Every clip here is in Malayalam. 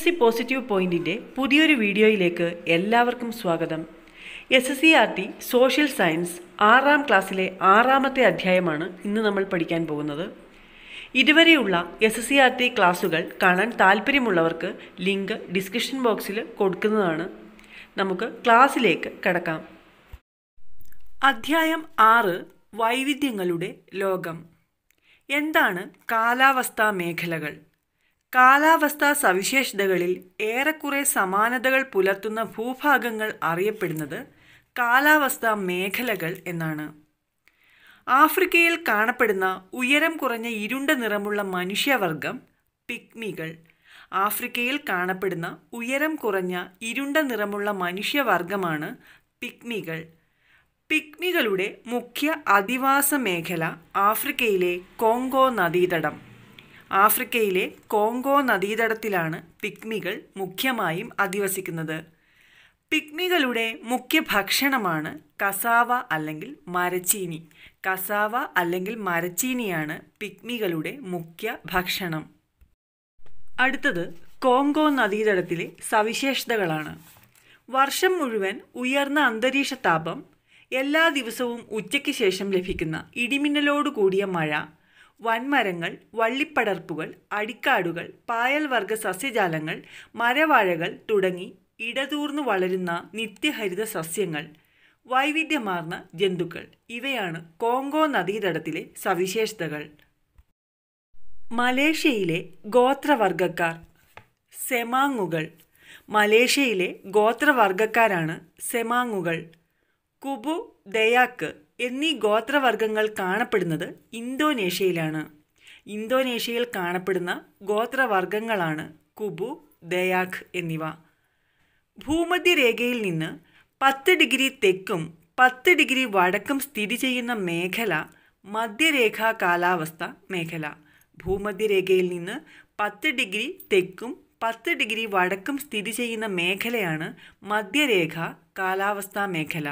എസ് സി പോസിറ്റീവ് പോയിന്റിൻ്റെ പുതിയൊരു വീഡിയോയിലേക്ക് എല്ലാവർക്കും സ്വാഗതം S S C R T social science ആറാം ക്ലാസ്സിലെ ആറാമത്തെ അധ്യായമാണ് ഇന്ന് നമ്മൾ പഠിക്കാൻ പോകുന്നത് ഇതുവരെയുള്ള S S C R T ക്ലാസ്സുകൾ കാണാൻ താല്പര്യമുള്ളവർക്ക് ലിങ്ക് ഡിസ്ക്രിപ്ഷൻ ബോക്സിൽ കൊടുക്കുന്നതാണ് നമുക്ക് ക്ലാസ്സിലേക്ക് കടക്കാം അധ്യായം ആറ് വൈവിധ്യങ്ങളുടെ ലോകം എന്താണ് കാലാവസ്ഥാ മേഖലകൾ കാലാവസ്ഥാ സവിശേഷതകളിൽ ഏറെക്കുറെ സമാനതകൾ പുലർത്തുന്ന ഭൂഭാഗങ്ങൾ അറിയപ്പെടുന്നത് കാലാവസ്ഥാ മേഖലകൾ എന്നാണ് ആഫ്രിക്കയിൽ കാണപ്പെടുന്ന ഉയരം കുറഞ്ഞ ഇരുണ്ട നിറമുള്ള മനുഷ്യവർഗം പിക്മികൾ ആഫ്രിക്കയിൽ കാണപ്പെടുന്ന ഉയരം കുറഞ്ഞ ഇരുണ്ട നിറമുള്ള മനുഷ്യവർഗമാണ് പിക്മികൾ പിക്മികളുടെ മുഖ്യ അധിവാസ മേഖല ആഫ്രിക്കയിലെ കോങ്കോ നദീതടം ആഫ്രിക്കയിലെ കോങ്കോ നദീതടത്തിലാണ് പിക്മികൾ മുഖ്യമായും അധിവസിക്കുന്നത് പിക്മികളുടെ മുഖ്യ ഭക്ഷണമാണ് കസാവ അല്ലെങ്കിൽ മരച്ചീനി കസാവ അല്ലെങ്കിൽ മരച്ചീനിയാണ് പിക്മികളുടെ മുഖ്യ ഭക്ഷണം അടുത്തത് കോങ്കോ നദീതടത്തിലെ സവിശേഷതകളാണ് വർഷം മുഴുവൻ ഉയർന്ന അന്തരീക്ഷ താപം എല്ലാ ദിവസവും ഉച്ചയ്ക്ക് ശേഷം ലഭിക്കുന്ന ഇടിമിന്നലോട് കൂടിയ മഴ വൻമരങ്ങൾ വള്ളിപ്പടർപ്പുകൾ അടിക്കാടുകൾ പായൽവർഗ സസ്യജാലങ്ങൾ മരവാഴകൾ തുടങ്ങി ഇടതൂർന്നു വളരുന്ന നിത്യഹരിത സസ്യങ്ങൾ വൈവിധ്യമാർന്ന ജന്തുക്കൾ ഇവയാണ് കോങ്കോ നദീതടത്തിലെ സവിശേഷതകൾ മലേഷ്യയിലെ ഗോത്രവർഗക്കാർ സെമാങ്ങുകൾ മലേഷ്യയിലെ ഗോത്രവർഗക്കാരാണ് സെമാങ്ങുകൾ കുബു ദയാക്ക് എന്നീ ഗോത്രവർഗ്ഗങ്ങൾ കാണപ്പെടുന്നത് ഇന്തോനേഷ്യയിലാണ് ഇന്തോനേഷ്യയിൽ കാണപ്പെടുന്ന ഗോത്രവർഗ്ഗങ്ങളാണ് കുബു ദയാഖ് എന്നിവ ഭൂമധ്യരേഖയിൽ നിന്ന് പത്ത് ഡിഗ്രി തെക്കും പത്ത് ഡിഗ്രി വടക്കും സ്ഥിതി ചെയ്യുന്ന മേഖല മധ്യരേഖാ കാലാവസ്ഥ മേഖല ഭൂമധ്യരേഖയിൽ നിന്ന് പത്ത് ഡിഗ്രി തെക്കും പത്ത് ഡിഗ്രി വടക്കും സ്ഥിതി ചെയ്യുന്ന മേഖലയാണ് മധ്യരേഖ കാലാവസ്ഥാ മേഖല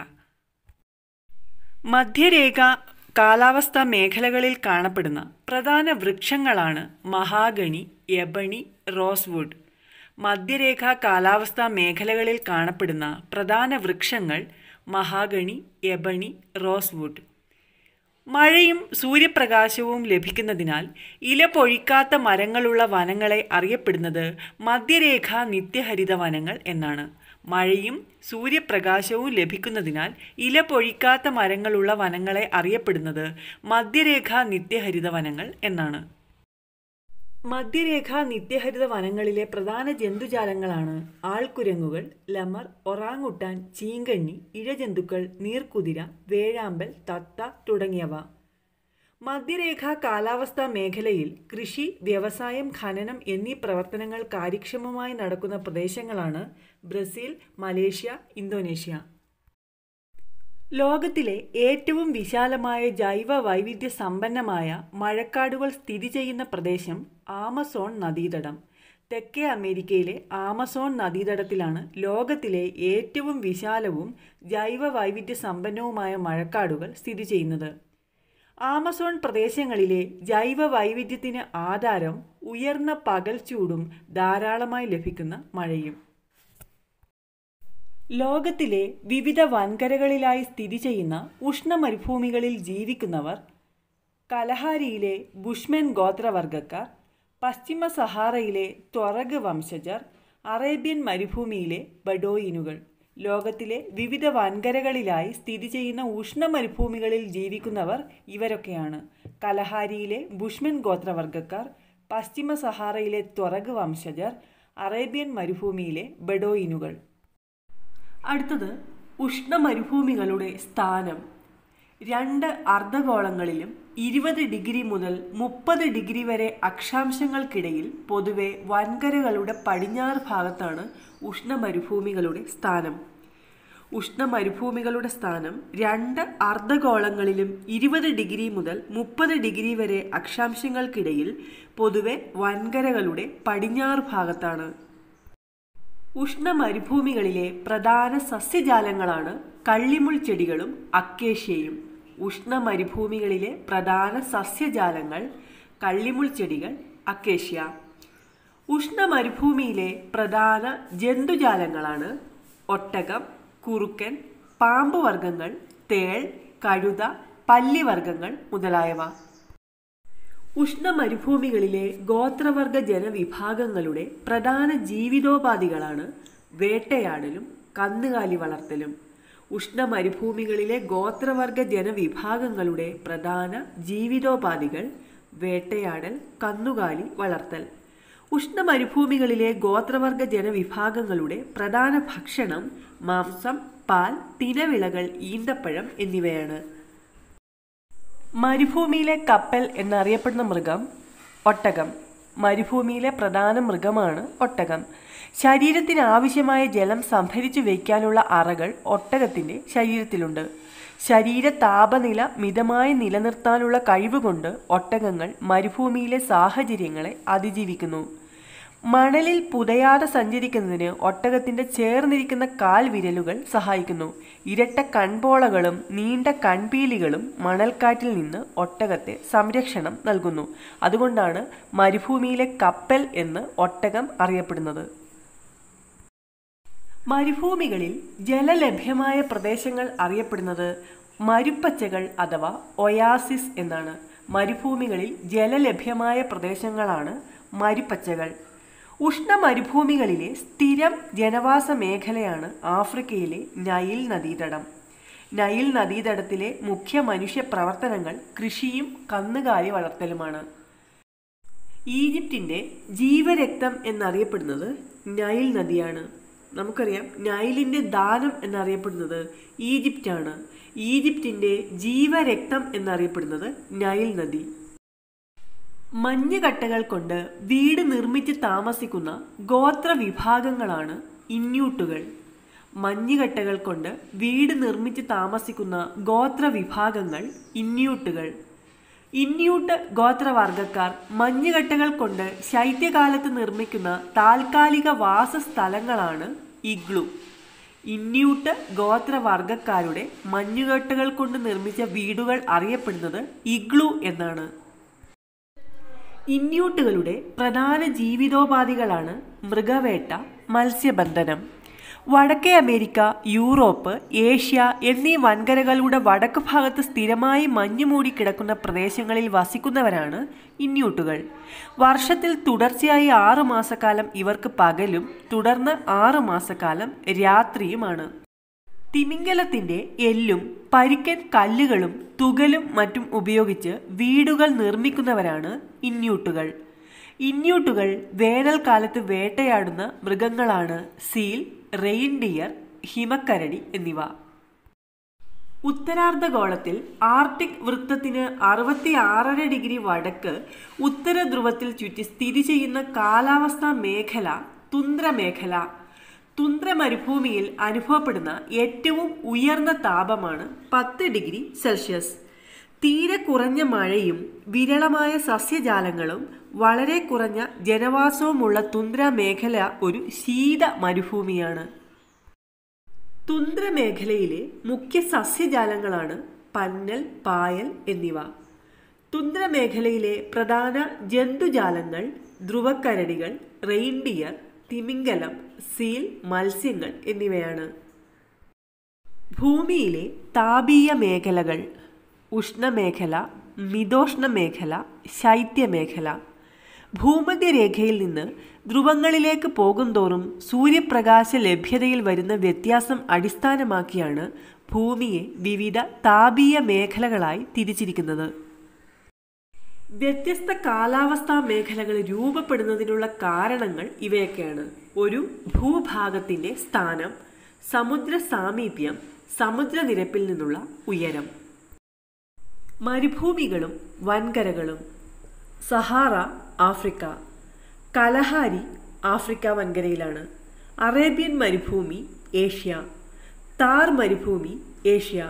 മധ്യരേഖ കാലാവസ്ഥാ മേഖലകളിൽ കാണപ്പെടുന്ന പ്രധാന വൃക്ഷങ്ങളാണ് മഹാഗണി എബണി റോസ്വുഡ് മധ്യരേഖ കാലാവസ്ഥാ മേഖലകളിൽ കാണപ്പെടുന്ന പ്രധാന വൃക്ഷങ്ങൾ മഹാഗണി എബണി റോസ്വുഡ് മഴയും സൂര്യപ്രകാശവും ലഭിക്കുന്നതിനാൽ ഇല പൊഴിക്കാത്ത മരങ്ങളുള്ള വനങ്ങളെ അറിയപ്പെടുന്നത് മധ്യരേഖ നിത്യഹരിത വനങ്ങൾ എന്നാണ് മഴയും സൂര്യപ്രകാശവും ലഭിക്കുന്നതിനാൽ ഇല പൊഴിക്കാത്ത മരങ്ങളുള്ള വനങ്ങളെ അറിയപ്പെടുന്നത് മധ്യരേഖാ നിത്യഹരിത വനങ്ങൾ എന്നാണ് മധ്യരേഖാ നിത്യഹരിത വനങ്ങളിലെ പ്രധാന ജന്തുജാലങ്ങളാണ് ആൾക്കുരങ്ങുകൾ ലമർ ഒറാങ്ങുട്ടാൻ ചീങ്കണ്ണി ഇഴജന്തുക്കൾ നീർക്കുതിര വേഴാമ്പൽ തത്ത തുടങ്ങിയവ മധ്യരേഖാ കാലാവസ്ഥാ മേഖലയിൽ കൃഷി വ്യവസായം ഖനനം എന്നീ പ്രവർത്തനങ്ങൾ കാര്യക്ഷമമായി നടക്കുന്ന പ്രദേശങ്ങളാണ് ബ്രസീൽ മലേഷ്യ ഇന്തോനേഷ്യ ലോകത്തിലെ ഏറ്റവും വിശാലമായ ജൈവ വൈവിധ്യ സമ്പന്നമായ മഴക്കാടുകൾ സ്ഥിതി ചെയ്യുന്ന പ്രദേശം ആമസോൺ നദീതടം തെക്കേ അമേരിക്കയിലെ ആമസോൺ നദീതടത്തിലാണ് ലോകത്തിലെ ഏറ്റവും വിശാലവും ജൈവ വൈവിധ്യ സമ്പന്നവുമായ മഴക്കാടുകൾ സ്ഥിതി ചെയ്യുന്നത് ആമസോൺ പ്രദേശങ്ങളിലെ ജൈവ വൈവിധ്യത്തിന് ആധാരം ഉയർന്ന പകൽ ചൂടും ധാരാളമായി ലഭിക്കുന്ന മഴയും ലോകത്തിലെ വിവിധ വൻകരകളിലായി സ്ഥിതി ചെയ്യുന്ന ഉഷ്ണമരുഭൂമികളിൽ ജീവിക്കുന്നവർ കലഹാരിയിലെ ബുഷ്മെൻ ഗോത്രവർഗക്കാർ പശ്ചിമ സഹാറയിലെ ത്വറഗ് വംശജർ അറേബ്യൻ മരുഭൂമിയിലെ ബഡോയിനുകൾ ലോകത്തിലെ വിവിധ വൻകരകളിലായി സ്ഥിതി ചെയ്യുന്ന ഉഷ്ണ മരുഭൂമികളിൽ ജീവിക്കുന്നവർ ഇവരൊക്കെയാണ് കലഹാരിയിലെ ബുഷ്മൻ ഗോത്രവർഗ്ഗക്കാർ പശ്ചിമ സഹാറയിലെ ത്വറഗ് വംശജർ അറേബ്യൻ മരുഭൂമിയിലെ ബഡോയിനുകൾ അടുത്തത് ഉഷ്ണ മരുഭൂമികളുടെ സ്ഥാനം രണ്ട് അർദ്ധഗോളങ്ങളിലും ഇരുപത് ഡിഗ്രി മുതൽ മുപ്പത് ഡിഗ്രി വരെ അക്ഷാംശങ്ങൾക്കിടയിൽ പൊതുവെ വൻകരകളുടെ പടിഞ്ഞാറ് ഭാഗത്താണ് ഉഷ്ണമരുഭൂമികളുടെ സ്ഥാനം ഉഷ്ണമരുഭൂമികളുടെ സ്ഥാനം രണ്ട് അർദ്ധഗോളങ്ങളിലും ഇരുപത് ഡിഗ്രി മുതൽ മുപ്പത് ഡിഗ്രി വരെ അക്ഷാംശങ്ങൾക്കിടയിൽ പൊതുവെ വൻകരകളുടെ പടിഞ്ഞാറ് ഭാഗത്താണ് ഉഷ്ണമരുഭൂമികളിലെ പ്രധാന സസ്യജാലങ്ങളാണ് കള്ളിമുൾ ചെടികളും അക്കേഷ്യയും ഉഷ്ണമരുഭൂമികളിലെ പ്രധാന സസ്യജാലങ്ങൾ കള്ളിമുൾ ചെടികൾ അക്കേഷ്യ ഉഷ്ണമരുഭൂമിയിലെ പ്രധാന ജന്തുജാലങ്ങളാണ് ഒട്ടകം കുറുക്കൻ പാമ്പ് വർഗ്ഗങ്ങൾ തേൾ കഴുത പല്ലിവർഗ്ഗങ്ങൾ മുതലായവ ഉഷ്ണമരുഭൂമികളിലെ ഗോത്രവർഗ ജനവിഭാഗങ്ങളുടെ പ്രധാന ജീവിതോപാധികളാണ് വേട്ടയാടലും കന്നുകാലി വളർത്തലും ഉഷ്ണമരുഭൂമികളിലെ ഗോത്രവർഗ ജനവിഭാഗങ്ങളുടെ പ്രധാന ജീവിതോപാധികൾ വേട്ടയാടൽ കന്നുകാലി വളർത്തൽ ഉഷ്ണമരുഭൂമികളിലെ ഗോത്രവർഗ ജനവിഭാഗങ്ങളുടെ പ്രധാന ഭക്ഷണം മാംസം പാൽ തിനവിളകൾ ഈന്തപ്പഴം എന്നിവയാണ് മരുഭൂമിയിലെ കപ്പൽ എന്നറിയപ്പെടുന്ന മൃഗം ഒട്ടകം മരുഭൂമിയിലെ പ്രധാന മൃഗമാണ് ഒട്ടകം ശരീരത്തിന് ആവശ്യമായ ജലം സംഭരിച്ചു വയ്ക്കാനുള്ള അറകൾ ഒട്ടകത്തിൻ്റെ ശരീരത്തിലുണ്ട് ശരീര താപനില മിതമായി നിലനിർത്താനുള്ള കഴിവുകൊണ്ട് ഒട്ടകങ്ങൾ മരുഭൂമിയിലെ സാഹചര്യങ്ങളെ അതിജീവിക്കുന്നു മണലിൽ പുതയാതെ സഞ്ചരിക്കുന്നതിന് ഒട്ടകത്തിൻ്റെ ചേർന്നിരിക്കുന്ന കാൽവിരലുകൾ സഹായിക്കുന്നു ഇരട്ട കൺപോളകളും നീണ്ട കൺപീലികളും മണൽക്കാറ്റിൽ നിന്ന് ഒട്ടകത്തെ സംരക്ഷണം നൽകുന്നു അതുകൊണ്ടാണ് മരുഭൂമിയിലെ കപ്പൽ എന്ന് ഒട്ടകം അറിയപ്പെടുന്നത് മരുഭൂമികളിൽ ജലലഭ്യമായ പ്രദേശങ്ങൾ അറിയപ്പെടുന്നത് മരുപ്പച്ചകൾ അഥവാ ഒയാസിസ് എന്നാണ് മരുഭൂമികളിൽ ജലലഭ്യമായ പ്രദേശങ്ങളാണ് മരുപ്പച്ചകൾ ഉഷ്ണമരുഭൂമികളിലെ സ്ഥിരം ജനവാസ മേഖലയാണ് ആഫ്രിക്കയിലെ നൈൽ നദീതടം നൈൽ നദീതടത്തിലെ മുഖ്യ മനുഷ്യ പ്രവർത്തനങ്ങൾ കൃഷിയും കന്നുകാലി വളർത്തലുമാണ് ഈജിപ്തിൻ്റെ ജീവരക്തം എന്നറിയപ്പെടുന്നത് നൈൽ നദിയാണ് നമുക്കറിയാം നൈലിൻ്റെ ദാനം എന്നറിയപ്പെടുന്നത് ഈജിപ്റ്റാണ് ഈജിപ്തിൻ്റെ ജീവരക്തം എന്നറിയപ്പെടുന്നത് നൈൽ നദി മഞ്ഞുകട്ടകൾ കൊണ്ട് വീട് നിർമ്മിച്ച് താമസിക്കുന്ന ഗോത്ര വിഭാഗങ്ങളാണ് ഇന്യൂട്ടുകൾ മഞ്ഞുകട്ടകൾ കൊണ്ട് വീട് നിർമ്മിച്ച് താമസിക്കുന്ന ഗോത്ര വിഭാഗങ്ങൾ ഇന്യൂട്ടുകൾ ഇന്യൂട്ട് ഗോത്രവർഗക്കാർ മഞ്ഞുകട്ടകൾ കൊണ്ട് ശൈത്യകാലത്ത് നിർമ്മിക്കുന്ന താൽക്കാലിക വാസസ്ഥലങ്ങളാണ് ഇഗ്ലു ഇന്യൂട്ട് ഗോത്രവർഗക്കാരുടെ മഞ്ഞുകട്ടകൾ കൊണ്ട് നിർമ്മിച്ച വീടുകൾ അറിയപ്പെടുന്നത് ഇഗ്ലു എന്നാണ് ഇന്യൂട്ടുകളുടെ പ്രധാന ജീവിതോപാധികളാണ് മൃഗവേട്ട മത്സ്യബന്ധനം വടക്കേ അമേരിക്ക യൂറോപ്പ് ഏഷ്യ എന്നീ വൻകരകളുടെ വടക്ക് ഭാഗത്ത് സ്ഥിരമായി മഞ്ഞു മൂടിക്കിടക്കുന്ന പ്രദേശങ്ങളിൽ വസിക്കുന്നവരാണ് ഇന്യൂട്ടുകൾ വർഷത്തിൽ തുടർച്ചയായി ആറു മാസക്കാലം ഇവർക്ക് പകലും തുടർന്ന് ആറു മാസക്കാലം രാത്രിയുമാണ് തിമിംഗലത്തിന്റെ എല്ലും പരിക്കൻ കല്ലുകളും തുകലും മറ്റും ഉപയോഗിച്ച് വീടുകൾ നിർമ്മിക്കുന്നവരാണ് ഇന്യൂട്ടുകൾ ഇന്യൂട്ടുകൾ വേനൽക്കാലത്ത് വേട്ടയാടുന്ന മൃഗങ്ങളാണ് സീൽ റെയിൻഡിയർ ഹിമക്കരടി എന്നിവ ഉത്തരാർദ്ധഗോളത്തിൽ ആർട്ടിക് വൃത്തത്തിന് അറുപത്തി ആറര ഡിഗ്രി വടക്ക് ഉത്തര ധ്രുവത്തിൽ ചുറ്റി സ്ഥിതി ചെയ്യുന്ന കാലാവസ്ഥാ മേഖല തുന്ദ്രമേഖല തുന്ദ്ര മരുഭൂമിയിൽ അനുഭവപ്പെടുന്ന ഏറ്റവും ഉയർന്ന താപമാണ് പത്ത് ഡിഗ്രി സെൽഷ്യസ് തീരെ കുറഞ്ഞ മഴയും വിരളമായ സസ്യജാലങ്ങളും വളരെ കുറഞ്ഞ ജനവാസവുമുള്ള തുന്ദ്ര മേഖല ഒരു ശീത മരുഭൂമിയാണ് തുന്ദ്ര മേഖലയിലെ മുഖ്യ സസ്യജാലങ്ങളാണ് പന്നൽ പായൽ എന്നിവ തുന്ദ്ര മേഖലയിലെ പ്രധാന ജന്തുജാലങ്ങൾ ധ്രുവക്കരടികൾ റെയിൻഡിയർ തിമിംഗലം സീൽ മത്സ്യങ്ങൾ എന്നിവയാണ് ഭൂമിയിലെ താപീയ മേഖലകൾ ഉഷ്ണമേഖല മിതോഷ്ണ മേഖല ശൈത്യമേഖല ഭൂമധ്യരേഖയിൽ നിന്ന് ധ്രുവങ്ങളിലേക്ക് പോകുന്തോറും സൂര്യപ്രകാശ ലഭ്യതയിൽ വരുന്ന വ്യത്യാസം അടിസ്ഥാനമാക്കിയാണ് ഭൂമിയെ വിവിധ താപീയ മേഖലകളായി തിരിച്ചിരിക്കുന്നത് വ്യത്യസ്ത കാലാവസ്ഥാ മേഖലകൾ രൂപപ്പെടുന്നതിനുള്ള കാരണങ്ങൾ ഇവയൊക്കെയാണ് ഒരു ഭൂഭാഗത്തിൻ്റെ സ്ഥാനം സമുദ്ര സാമീപ്യം സമുദ്രനിരപ്പിൽ നിന്നുള്ള ഉയരം മരുഭൂമികളും വൻകരകളും സഹാറ ആഫ്രിക്ക കലഹാരി ആഫ്രിക്ക വൻകരയിലാണ് അറേബ്യൻ മരുഭൂമി ഏഷ്യ താർ മരുഭൂമി ഏഷ്യ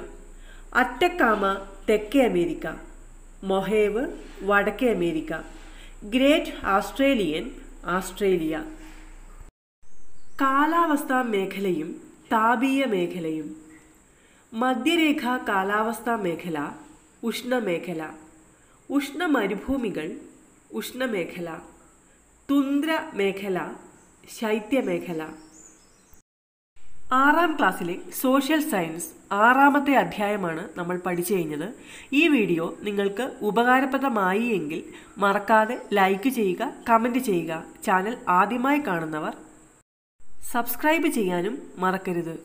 അറ്റക്കാമ തെക്കേ അമേരിക്ക മൊഹേവ് വടക്കേ അമേരിക്ക ഗ്രേറ്റ് ആസ്ട്രേലിയൻ ആസ്ട്രേലിയ കാലാവസ്ഥാ മേഖലയും താപീയ മേഖലയും മധ്യരേഖ കാലാവസ്ഥാ മേഖല ഉഷ്ണമേഖല ഉഷ്ണ മരുഭൂമികൾ ഉഷ്ണമേഖല തുന്ദ്ര മേഖല ശൈത്യമേഖല ആറാം ക്ലാസ്സിലെ സോഷ്യൽ സയൻസ് ആറാമത്തെ അധ്യായമാണ് നമ്മൾ പഠിച്ചു കഴിഞ്ഞത് ഈ വീഡിയോ നിങ്ങൾക്ക് ഉപകാരപ്രദമായി എങ്കിൽ മറക്കാതെ ലൈക്ക് ചെയ്യുക കമൻറ്റ് ചെയ്യുക ചാനൽ ആദ്യമായി കാണുന്നവർ സബ്സ്ക്രൈബ് ചെയ്യാനും മറക്കരുത്